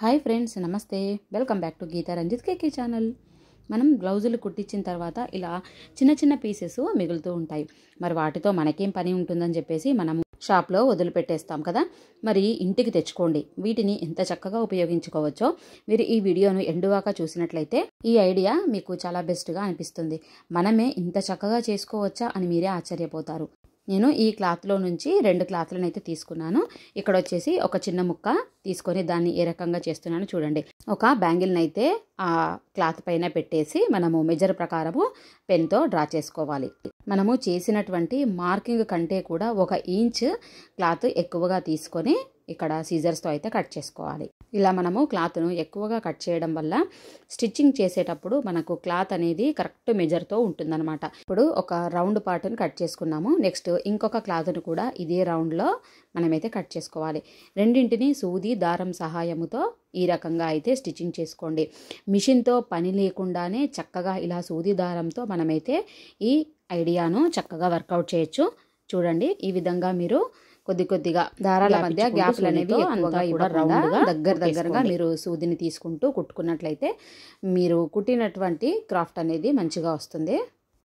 hi friends నమస్తే welcome back to Geetha Ranjith KK channel మనం బ్లౌజులు కుట్టించిన తర్వాత ఇలా చిన్న చిన్న పీసెస్ మిగులుతూ ఉంటాయి మరి వాటితో మనకేం పని ఉంటుందని చెప్పేసి మనం షాప్లో వదిలిపెట్టేస్తాం కదా మరి ఇంటికి తెచ్చుకోండి వీటిని ఎంత చక్కగా ఉపయోగించుకోవచ్చో మీరు ఈ వీడియోను ఎండువాక చూసినట్లయితే ఈ ఐడియా మీకు చాలా బెస్ట్గా అనిపిస్తుంది మనమే ఇంత చక్కగా చేసుకోవచ్చా అని మీరే ఆశ్చర్యపోతారు నేను ఈ క్లాత్లో నుంచి రెండు క్లాత్లను అయితే తీసుకున్నాను ఇక్కడ వచ్చేసి ఒక చిన్న ముక్క తీసుకొని దాన్ని ఏ రకంగా చేస్తున్నాను చూడండి ఒక బ్యాంగిల్ని అయితే ఆ క్లాత్ పైన పెట్టేసి మనము మెజర్ ప్రకారము పెన్తో డ్రా చేసుకోవాలి మనము చేసినటువంటి మార్కింగ్ కంటే కూడా ఒక ఇంచ్ క్లాత్ ఎక్కువగా తీసుకొని ఇక్కడ సీజర్స్తో అయితే కట్ చేసుకోవాలి ఇలా మనము క్లాత్ను ఎక్కువగా కట్ చేయడం వల్ల స్టిచ్చింగ్ చేసేటప్పుడు మనకు క్లాత్ అనేది కరెక్ట్ మెజర్తో ఉంటుందన్నమాట ఇప్పుడు ఒక రౌండ్ పార్ట్ను కట్ చేసుకున్నాము నెక్స్ట్ ఇంకొక క్లాత్ను కూడా ఇదే రౌండ్లో మనమైతే కట్ చేసుకోవాలి రెండింటిని సూది దారం సహాయముతో ఈ రకంగా అయితే స్టిచ్చింగ్ చేసుకోండి మిషన్తో పని లేకుండానే చక్కగా ఇలా సూది దారంతో మనమైతే ఈ ఐడియాను చక్కగా వర్కౌట్ చేయొచ్చు చూడండి ఈ విధంగా మీరు కొద్ది కొద్దిగా దారాల మధ్య గ్యాప్లు అనేవి ఎక్కువగా ఇవ్వకుండా దగ్గర దగ్గరగా మీరు సూదిని తీసుకుంటూ కుట్టుకున్నట్లయితే మీరు కుట్టినటువంటి క్రాఫ్ట్ అనేది మంచిగా వస్తుంది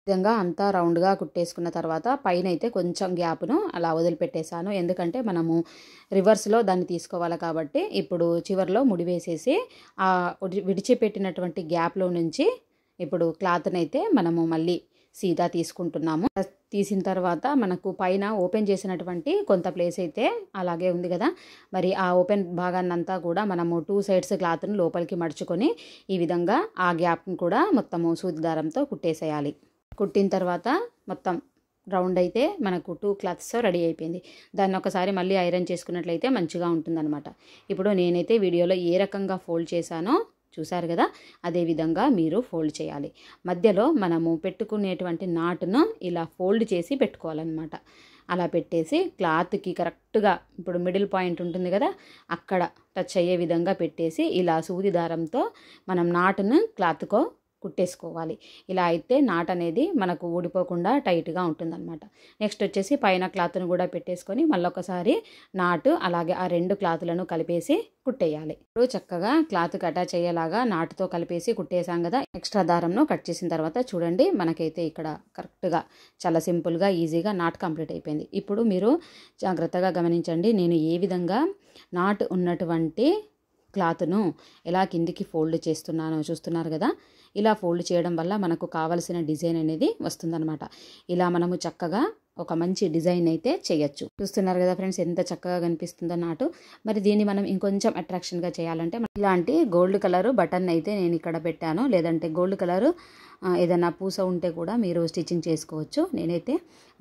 విధంగా అంతా రౌండ్గా కుట్టేసుకున్న తర్వాత పైన అయితే కొంచెం గ్యాప్ను అలా వదిలిపెట్టేశాను ఎందుకంటే మనము రివర్స్లో దాన్ని తీసుకోవాలి కాబట్టి ఇప్పుడు చివరిలో ముడివేసేసి ఆ విడిచిపెట్టినటువంటి గ్యాప్లో నుంచి ఇప్పుడు క్లాత్ని అయితే మనము మళ్ళీ సీదా తీసుకుంటున్నాము తీసిన తర్వాత మనకు పైన ఓపెన్ చేసినటువంటి కొంత ప్లేస్ అయితే అలాగే ఉంది కదా మరి ఆ ఓపెన్ భాగాన్ని అంతా కూడా మనము టూ సైడ్స్ క్లాత్ను లోపలికి మడుచుకొని ఈ విధంగా ఆ గ్యాప్ను కూడా మొత్తము సూది దారంతో కుట్టేసేయాలి కుట్టిన తర్వాత మొత్తం రౌండ్ అయితే మనకు టూ క్లాత్స్ రెడీ అయిపోయింది దాన్ని ఒకసారి మళ్ళీ ఐరన్ చేసుకున్నట్లయితే మంచిగా ఉంటుందన్నమాట ఇప్పుడు నేనైతే వీడియోలో ఏ రకంగా ఫోల్డ్ చేశానో చూశారు కదా అదేవిధంగా మీరు ఫోల్డ్ చేయాలి మధ్యలో మనము పెట్టుకునేటువంటి నాటును ఇలా ఫోల్డ్ చేసి పెట్టుకోవాలన్నమాట అలా పెట్టేసి క్లాత్కి కరెక్ట్గా ఇప్పుడు మిడిల్ పాయింట్ ఉంటుంది కదా అక్కడ టచ్ అయ్యే విధంగా పెట్టేసి ఇలా సూది దారంతో మనం నాటును క్లాత్కో కుట్టేసుకోవాలి ఇలా అయితే నాట్ అనేది మనకు ఊడిపోకుండా టైట్గా ఉంటుందన్నమాట నెక్స్ట్ వచ్చేసి పైన క్లాత్ను కూడా పెట్టేసుకొని మళ్ళొకసారి నాటు అలాగే ఆ రెండు క్లాతులను కలిపేసి కుట్టేయాలి ఇప్పుడు చక్కగా క్లాత్ అటాచ్ అయ్యేలాగా నాటుతో కలిపేసి కుట్టేసాం కదా ఎక్స్ట్రా దారంను కట్ చేసిన తర్వాత చూడండి మనకైతే ఇక్కడ కరెక్ట్గా చాలా సింపుల్గా ఈజీగా నాట్ కంప్లీట్ అయిపోయింది ఇప్పుడు మీరు జాగ్రత్తగా గమనించండి నేను ఏ విధంగా నాట్ ఉన్నటువంటి క్లాత్ను ఎలా కిందికి ఫోల్డ్ చేస్తున్నానో చూస్తున్నారు కదా ఇలా ఫోల్డ్ చేయడం వల్ల మనకు కావలసిన డిజైన్ అనేది వస్తుందన్నమాట ఇలా మనము చక్కగా ఒక మంచి డిజైన్ అయితే చేయొచ్చు చూస్తున్నారు కదా ఫ్రెండ్స్ ఎంత చక్కగా కనిపిస్తుందో నాటు మరి దీన్ని మనం ఇంకొంచెం అట్రాక్షన్గా చేయాలంటే ఇలాంటి గోల్డ్ కలర్ బటన్ అయితే నేను ఇక్కడ పెట్టాను లేదంటే గోల్డ్ కలర్ ఏదైనా పూస ఉంటే కూడా మీరు స్టిచ్చింగ్ చేసుకోవచ్చు నేనైతే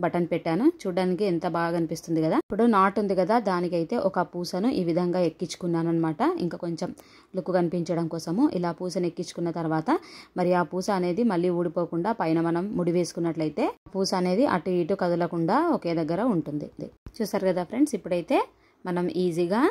బటన్ పెట్టాను చూడడానికి ఎంత బాగా అనిపిస్తుంది కదా ఇప్పుడు నాట్ ఉంది కదా దానికైతే ఒక పూసను ఈ విధంగా ఎక్కించుకున్నాను అనమాట ఇంకా కొంచెం లుక్ కనిపించడం కోసము ఇలా పూసను ఎక్కించుకున్న తర్వాత మరి ఆ పూస అనేది మళ్ళీ ఊడిపోకుండా పైన మనం ముడి వేసుకున్నట్లయితే పూస అనేది అటు ఇటు కదల కదలకుండా ఒకే దగ్గర ఉంటుంది చూసారు కదా ఫ్రెండ్స్ ఇప్పుడైతే మనం ఈజీగా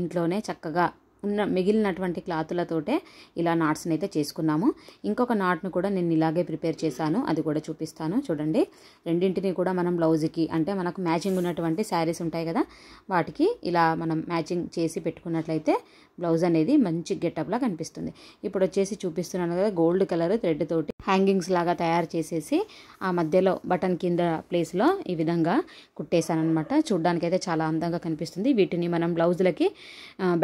ఇంట్లోనే చక్కగా ఉన్న మిగిలినటువంటి క్లాతులతోటే ఇలా నాట్స్ని అయితే చేసుకున్నాము ఇంకొక నాట్ను కూడా నేను ఇలాగే ప్రిపేర్ చేశాను అది కూడా చూపిస్తాను చూడండి రెండింటిని కూడా మనం బ్లౌజ్కి అంటే మనకు మ్యాచింగ్ ఉన్నటువంటి శారీస్ ఉంటాయి కదా వాటికి ఇలా మనం మ్యాచింగ్ చేసి పెట్టుకున్నట్లయితే బ్లౌజ్ అనేది మంచి గెటప్లా కనిపిస్తుంది ఇప్పుడు వచ్చేసి చూపిస్తున్నాను కదా గోల్డ్ కలర్ థ్రెడ్ తోటి హ్యాంగింగ్స్ లాగా తయారు చేసేసి ఆ మధ్యలో బటన్ కింద ప్లేస్లో ఈ విధంగా కుట్టేశాను అనమాట చూడ్డానికైతే చాలా అందంగా కనిపిస్తుంది వీటిని మనం బ్లౌజులకి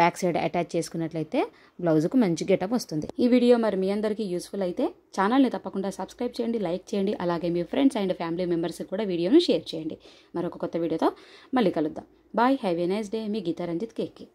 బ్యాక్ సైడ్ అటాచ్ యాడ్ చేసుకున్నట్లయితే బ్లౌజ్కు మంచి గెటప్ వస్తుంది ఈ వీడియో మరి మీ అందరికీ యూస్ఫుల్ అయితే ఛానల్ని తప్పకుండా సబ్స్క్రైబ్ చేయండి లైక్ చేయండి అలాగే మీ ఫ్రెండ్స్ అండ్ ఫ్యామిలీ మెంబర్స్కి కూడా వీడియోను షేర్ చేయండి మరొక కొత్త వీడియోతో మళ్ళీ కలుద్దాం బాయ్ హ్యావ్ నైస్ డే మీ గీతా రంజిత్ కేక్కి